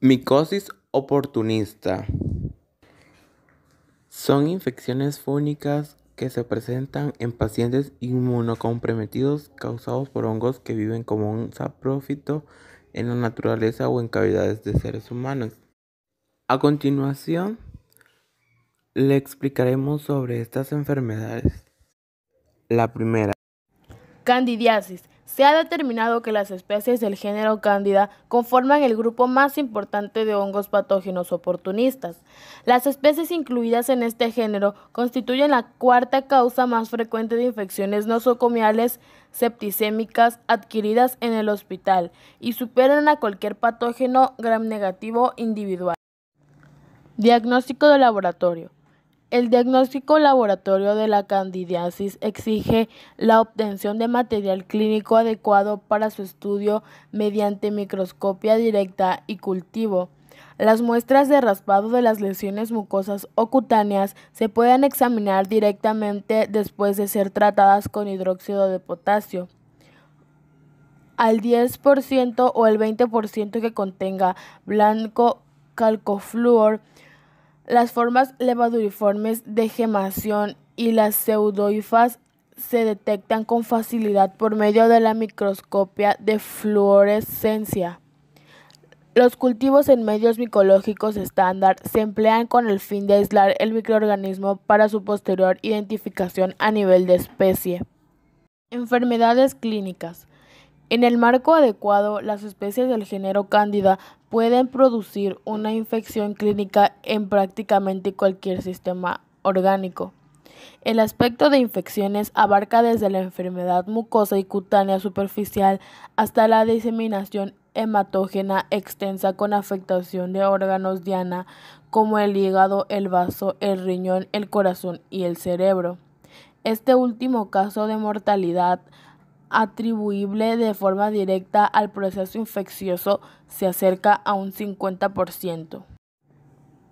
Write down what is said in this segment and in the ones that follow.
Micosis oportunista. Son infecciones fúnicas que se presentan en pacientes inmunocomprometidos causados por hongos que viven como un saprófito en la naturaleza o en cavidades de seres humanos. A continuación, le explicaremos sobre estas enfermedades. La primera. Candidiasis se ha determinado que las especies del género Cándida conforman el grupo más importante de hongos patógenos oportunistas. Las especies incluidas en este género constituyen la cuarta causa más frecuente de infecciones nosocomiales septicémicas adquiridas en el hospital y superan a cualquier patógeno gram negativo individual. Diagnóstico de laboratorio. El diagnóstico laboratorio de la candidiasis exige la obtención de material clínico adecuado para su estudio mediante microscopia directa y cultivo. Las muestras de raspado de las lesiones mucosas o cutáneas se pueden examinar directamente después de ser tratadas con hidróxido de potasio al 10% o el 20% que contenga blanco calcofluor las formas levaduriformes de gemación y las pseudoifas se detectan con facilidad por medio de la microscopia de fluorescencia. Los cultivos en medios micológicos estándar se emplean con el fin de aislar el microorganismo para su posterior identificación a nivel de especie. Enfermedades clínicas. En el marco adecuado, las especies del género Cándida pueden producir una infección clínica en prácticamente cualquier sistema orgánico. El aspecto de infecciones abarca desde la enfermedad mucosa y cutánea superficial hasta la diseminación hematógena extensa con afectación de órganos diana como el hígado, el vaso, el riñón, el corazón y el cerebro. Este último caso de mortalidad atribuible de forma directa al proceso infeccioso se acerca a un 50%.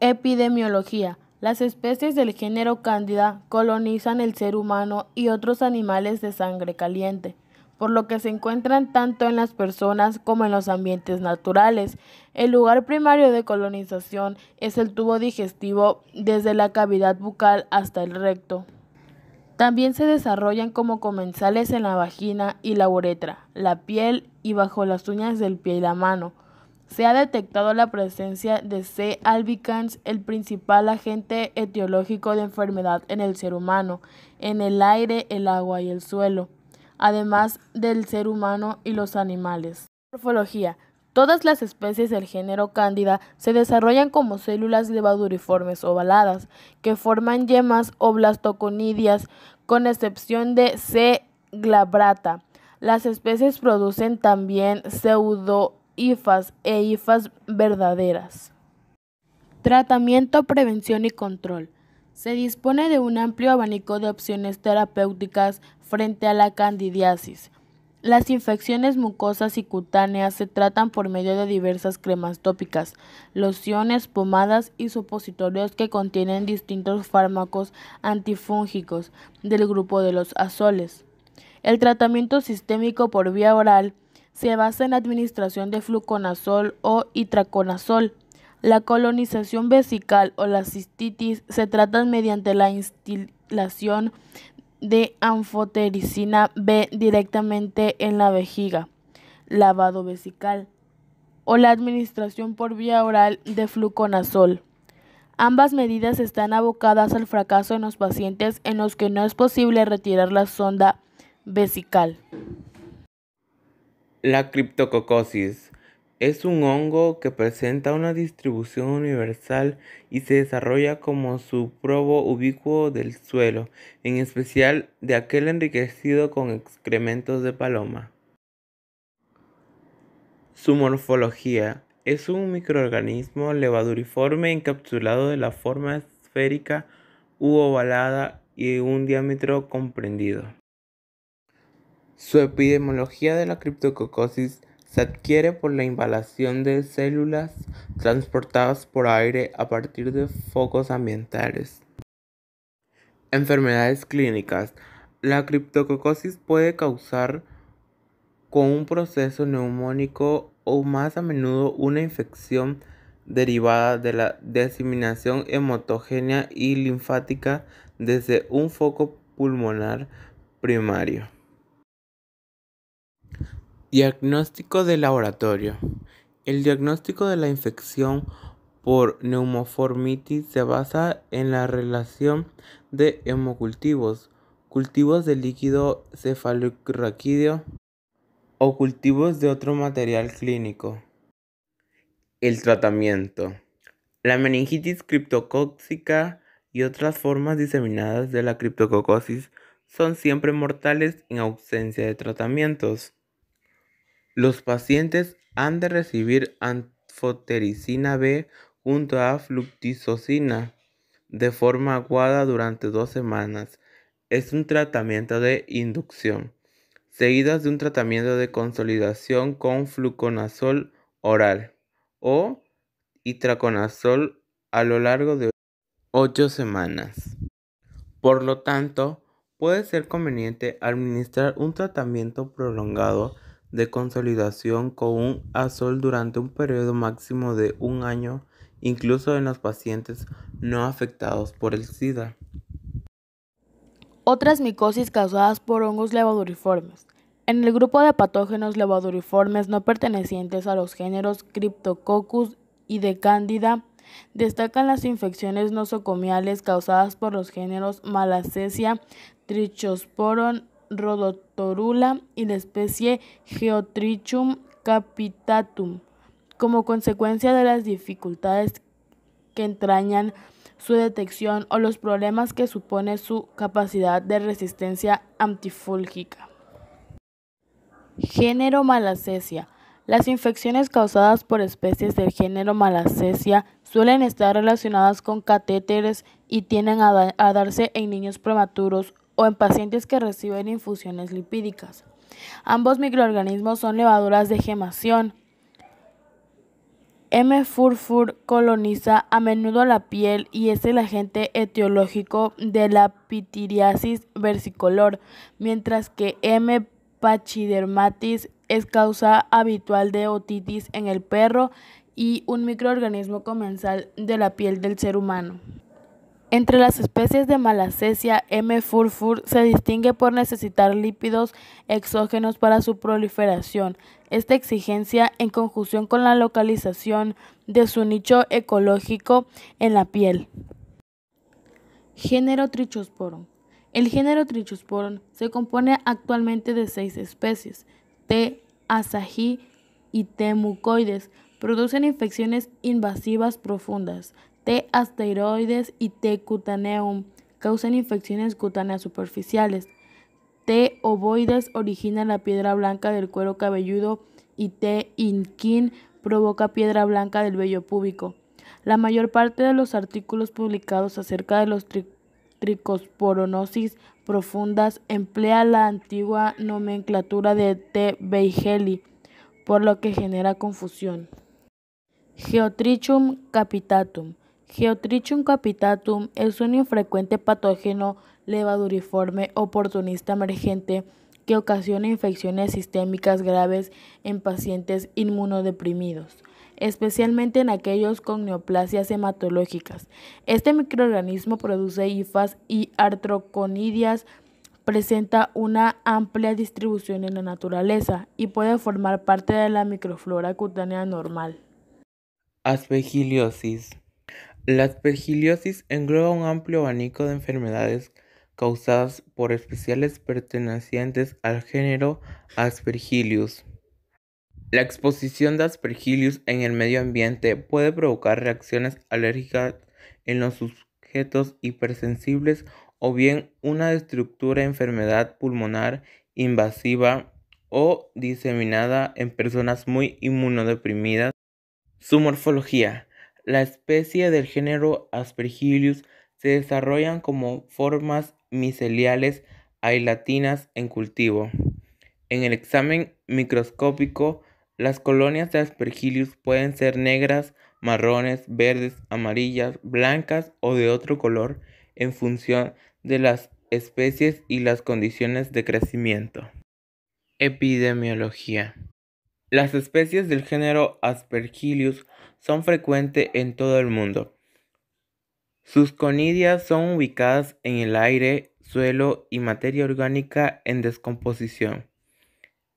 Epidemiología. Las especies del género Cándida colonizan el ser humano y otros animales de sangre caliente, por lo que se encuentran tanto en las personas como en los ambientes naturales. El lugar primario de colonización es el tubo digestivo desde la cavidad bucal hasta el recto. También se desarrollan como comensales en la vagina y la uretra, la piel y bajo las uñas del pie y la mano. Se ha detectado la presencia de C. albicans, el principal agente etiológico de enfermedad en el ser humano, en el aire, el agua y el suelo, además del ser humano y los animales. Morfología. Todas las especies del género Cándida se desarrollan como células levaduriformes ovaladas, que forman yemas o blastoconidias, con excepción de C. glabrata. Las especies producen también pseudoifas e ifas verdaderas. Tratamiento, prevención y control. Se dispone de un amplio abanico de opciones terapéuticas frente a la candidiasis las infecciones mucosas y cutáneas se tratan por medio de diversas cremas tópicas, lociones, pomadas y supositorios que contienen distintos fármacos antifúngicos del grupo de los azoles. El tratamiento sistémico por vía oral se basa en la administración de fluconazol o itraconazol. La colonización vesical o la cistitis se tratan mediante la instilación de anfotericina B directamente en la vejiga, lavado vesical, o la administración por vía oral de fluconazol. Ambas medidas están abocadas al fracaso en los pacientes en los que no es posible retirar la sonda vesical. La criptococosis es un hongo que presenta una distribución universal y se desarrolla como su probo ubicuo del suelo, en especial de aquel enriquecido con excrementos de paloma. Su morfología es un microorganismo levaduriforme encapsulado de la forma esférica u ovalada y un diámetro comprendido. Su epidemiología de la criptococosis se adquiere por la inhalación de células transportadas por aire a partir de focos ambientales. Enfermedades clínicas. La criptococosis puede causar con un proceso neumónico o más a menudo una infección derivada de la diseminación hematogénea y linfática desde un foco pulmonar primario. Diagnóstico de laboratorio. El diagnóstico de la infección por neumoformitis se basa en la relación de hemocultivos, cultivos de líquido cefalorraquídeo o cultivos de otro material clínico. El tratamiento. La meningitis criptocóxica y otras formas diseminadas de la criptococosis son siempre mortales en ausencia de tratamientos. Los pacientes han de recibir anfotericina B junto a fluctisocina de forma aguada durante dos semanas. Es un tratamiento de inducción, seguidas de un tratamiento de consolidación con fluconazol oral o itraconazol a lo largo de ocho semanas. Por lo tanto, puede ser conveniente administrar un tratamiento prolongado de consolidación con un azol durante un periodo máximo de un año, incluso en los pacientes no afectados por el SIDA. Otras micosis causadas por hongos levaduriformes. En el grupo de patógenos levaduriformes no pertenecientes a los géneros Cryptococcus y de Candida, destacan las infecciones nosocomiales causadas por los géneros Malassezia, Trichosporon rodotorula y la especie Geotrichum capitatum. Como consecuencia de las dificultades que entrañan su detección o los problemas que supone su capacidad de resistencia antifúlgica. Género Malacesia. Las infecciones causadas por especies del género Malacesia suelen estar relacionadas con catéteres y tienden a darse en niños prematuros o en pacientes que reciben infusiones lipídicas. Ambos microorganismos son levaduras de gemación. M. furfur coloniza a menudo la piel y es el agente etiológico de la pitiriasis versicolor, mientras que M. pachydermatis es causa habitual de otitis en el perro y un microorganismo comensal de la piel del ser humano. Entre las especies de Malacesia, M. furfur se distingue por necesitar lípidos exógenos para su proliferación. Esta exigencia, en conjunción con la localización de su nicho ecológico en la piel. Género Trichosporon El género Trichosporon se compone actualmente de seis especies: T. asahi y T. mucoides. Producen infecciones invasivas profundas T. asteroides y T. cutaneum causan infecciones cutáneas superficiales. T. ovoides origina la piedra blanca del cuero cabelludo y T. inquin provoca piedra blanca del vello púbico. La mayor parte de los artículos publicados acerca de los tricosporonosis profundas emplea la antigua nomenclatura de T. beigeli, por lo que genera confusión. Geotrichum capitatum Geotrichum capitatum es un infrecuente patógeno levaduriforme oportunista emergente que ocasiona infecciones sistémicas graves en pacientes inmunodeprimidos, especialmente en aquellos con neoplasias hematológicas. Este microorganismo produce hifas y artroconidias, presenta una amplia distribución en la naturaleza y puede formar parte de la microflora cutánea normal. Aspegiliosis la aspergiliosis engloba un amplio abanico de enfermedades causadas por especiales pertenecientes al género Aspergillus. La exposición de Aspergillus en el medio ambiente puede provocar reacciones alérgicas en los sujetos hipersensibles o bien una estructura enfermedad pulmonar invasiva o diseminada en personas muy inmunodeprimidas. Su morfología la especie del género Aspergillus se desarrollan como formas miceliales ailatinas en cultivo. En el examen microscópico, las colonias de Aspergillus pueden ser negras, marrones, verdes, amarillas, blancas o de otro color en función de las especies y las condiciones de crecimiento. Epidemiología. Las especies del género Aspergillus son frecuentes en todo el mundo. Sus conidias son ubicadas en el aire, suelo y materia orgánica en descomposición.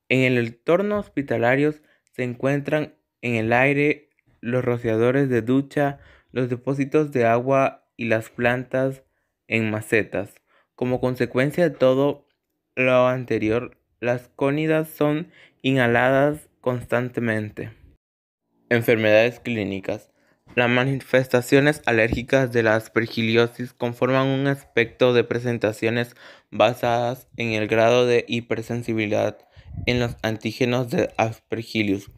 En el entorno hospitalario se encuentran en el aire los rociadores de ducha, los depósitos de agua y las plantas en macetas. Como consecuencia de todo lo anterior, las conidas son inhaladas constantemente. Enfermedades clínicas. Las manifestaciones alérgicas de la aspergiliosis conforman un aspecto de presentaciones basadas en el grado de hipersensibilidad en los antígenos de aspergillus.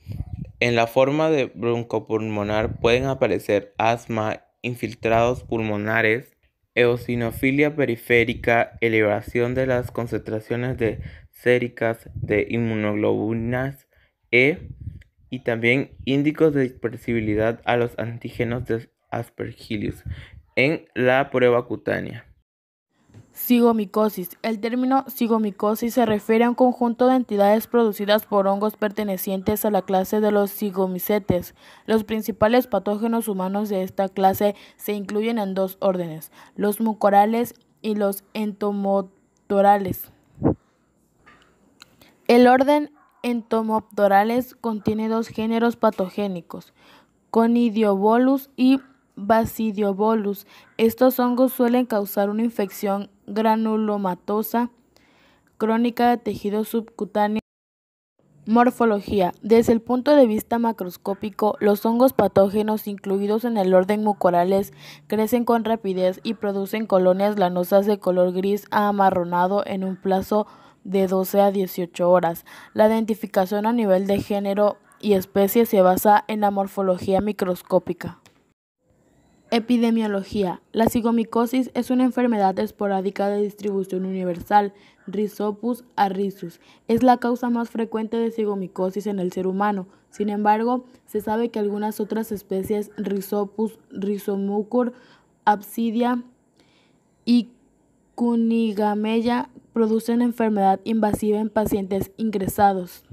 En la forma de broncopulmonar pueden aparecer asma, infiltrados pulmonares, eosinofilia periférica, elevación de las concentraciones de séricas de inmunoglobulinas E, y también índicos de dispersibilidad a los antígenos de aspergillus en la prueba cutánea. Sigomicosis. El término sigomicosis se refiere a un conjunto de entidades producidas por hongos pertenecientes a la clase de los sigomicetes. Los principales patógenos humanos de esta clase se incluyen en dos órdenes, los mucorales y los entomotorales. El orden Entomopdorales contiene dos géneros patogénicos, Conidiobolus y Basidiobolus. Estos hongos suelen causar una infección granulomatosa crónica de tejido subcutáneo. Morfología. Desde el punto de vista macroscópico, los hongos patógenos incluidos en el orden mucorales crecen con rapidez y producen colonias lanosas de color gris a amarronado en un plazo de 12 a 18 horas. La identificación a nivel de género y especie se basa en la morfología microscópica. Epidemiología. La cigomicosis es una enfermedad esporádica de distribución universal, Rhizopus arrhizus Es la causa más frecuente de cigomicosis en el ser humano. Sin embargo, se sabe que algunas otras especies, Rhizopus, Rhizomucur, Absidia y Cunigamella, producen enfermedad invasiva en pacientes ingresados.